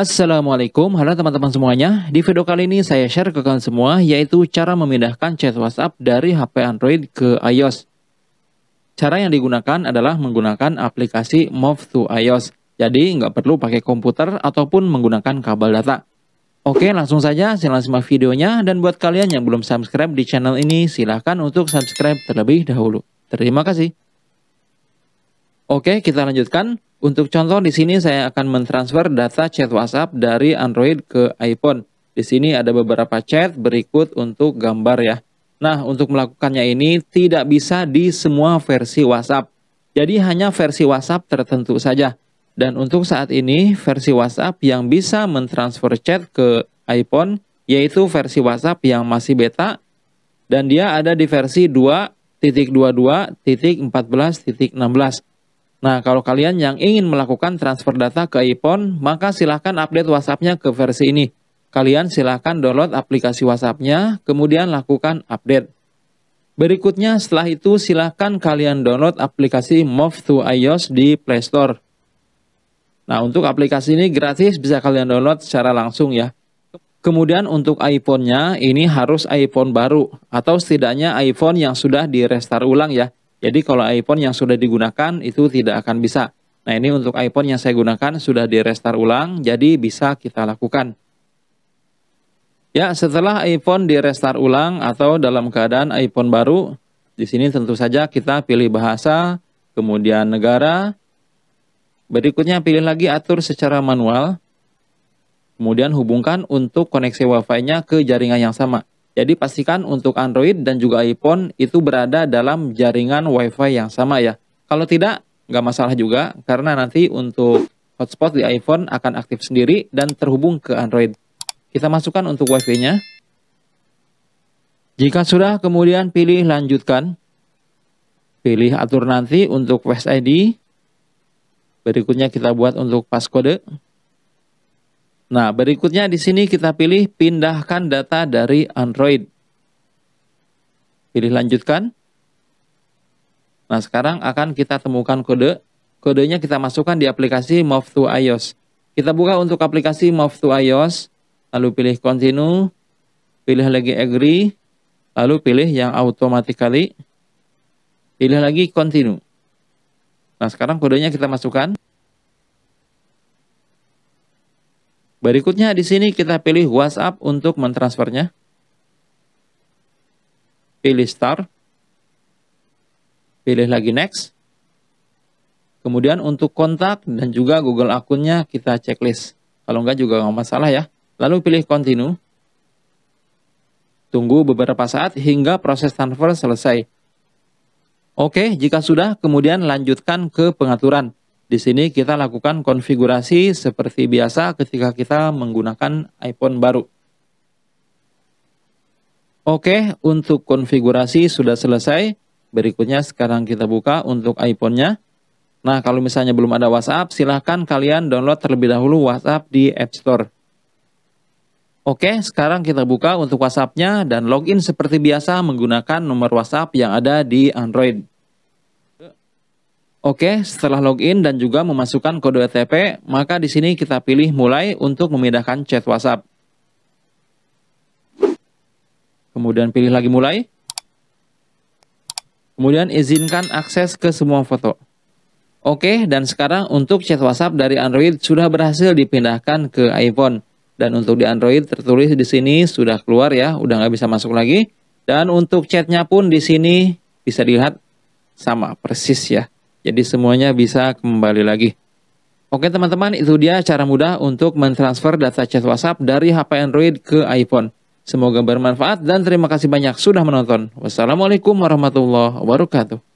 Assalamualaikum, halo teman-teman semuanya. Di video kali ini saya share ke kalian semua yaitu cara memindahkan chat WhatsApp dari HP Android ke iOS. Cara yang digunakan adalah menggunakan aplikasi Move to iOS. Jadi nggak perlu pakai komputer ataupun menggunakan kabel data. Oke langsung saja silahkan simak videonya dan buat kalian yang belum subscribe di channel ini silahkan untuk subscribe terlebih dahulu. Terima kasih. Oke kita lanjutkan. Untuk contoh di sini saya akan mentransfer data chat WhatsApp dari Android ke iPhone. Di sini ada beberapa chat berikut untuk gambar ya. Nah, untuk melakukannya ini tidak bisa di semua versi WhatsApp. Jadi hanya versi WhatsApp tertentu saja. Dan untuk saat ini versi WhatsApp yang bisa mentransfer chat ke iPhone yaitu versi WhatsApp yang masih beta dan dia ada di versi 2.22.14.16. Nah, kalau kalian yang ingin melakukan transfer data ke iPhone, maka silahkan update WhatsApp-nya ke versi ini. Kalian silahkan download aplikasi WhatsApp-nya, kemudian lakukan update. Berikutnya, setelah itu silahkan kalian download aplikasi Move to iOS di Play Store. Nah, untuk aplikasi ini gratis, bisa kalian download secara langsung ya. Kemudian untuk iPhone-nya, ini harus iPhone baru atau setidaknya iPhone yang sudah direstart ulang ya. Jadi kalau iPhone yang sudah digunakan itu tidak akan bisa. Nah ini untuk iPhone yang saya gunakan sudah di restart ulang, jadi bisa kita lakukan. Ya setelah iPhone di restart ulang atau dalam keadaan iPhone baru, di sini tentu saja kita pilih bahasa, kemudian negara. Berikutnya pilih lagi atur secara manual. Kemudian hubungkan untuk koneksi Wi-Fi-nya ke jaringan yang sama. Jadi pastikan untuk Android dan juga iPhone itu berada dalam jaringan WiFi yang sama ya. Kalau tidak, nggak masalah juga karena nanti untuk hotspot di iPhone akan aktif sendiri dan terhubung ke Android. Kita masukkan untuk WiFi-nya. Jika sudah, kemudian pilih lanjutkan. Pilih atur nanti untuk Face ID. Berikutnya kita buat untuk passcode. Nah, berikutnya di sini kita pilih pindahkan data dari Android. Pilih lanjutkan. Nah, sekarang akan kita temukan kode. Kodenya kita masukkan di aplikasi Move to iOS. Kita buka untuk aplikasi Move to iOS, lalu pilih continue, pilih lagi agree, lalu pilih yang automatically, pilih lagi continue. Nah, sekarang kodenya kita masukkan. Berikutnya di sini kita pilih WhatsApp untuk mentransfernya. Pilih Start, Pilih lagi next. Kemudian untuk kontak dan juga Google akunnya kita checklist. Kalau enggak juga nggak masalah ya. Lalu pilih continue. Tunggu beberapa saat hingga proses transfer selesai. Oke, jika sudah, kemudian lanjutkan ke pengaturan. Di sini kita lakukan konfigurasi seperti biasa ketika kita menggunakan iPhone baru. Oke, untuk konfigurasi sudah selesai. Berikutnya sekarang kita buka untuk iPhone-nya. Nah, kalau misalnya belum ada WhatsApp, silahkan kalian download terlebih dahulu WhatsApp di App Store. Oke, sekarang kita buka untuk WhatsApp-nya dan login seperti biasa menggunakan nomor WhatsApp yang ada di Android. Oke, setelah login dan juga memasukkan kode OTP, maka di sini kita pilih mulai untuk memindahkan chat WhatsApp. Kemudian pilih lagi mulai. Kemudian izinkan akses ke semua foto. Oke, dan sekarang untuk chat WhatsApp dari Android sudah berhasil dipindahkan ke iPhone. Dan untuk di Android tertulis di sini sudah keluar ya, udah nggak bisa masuk lagi. Dan untuk chatnya pun di sini bisa dilihat sama persis ya. Jadi semuanya bisa kembali lagi. Oke teman-teman, itu dia cara mudah untuk mentransfer data chat WhatsApp dari HP Android ke iPhone. Semoga bermanfaat dan terima kasih banyak sudah menonton. Wassalamualaikum warahmatullahi wabarakatuh.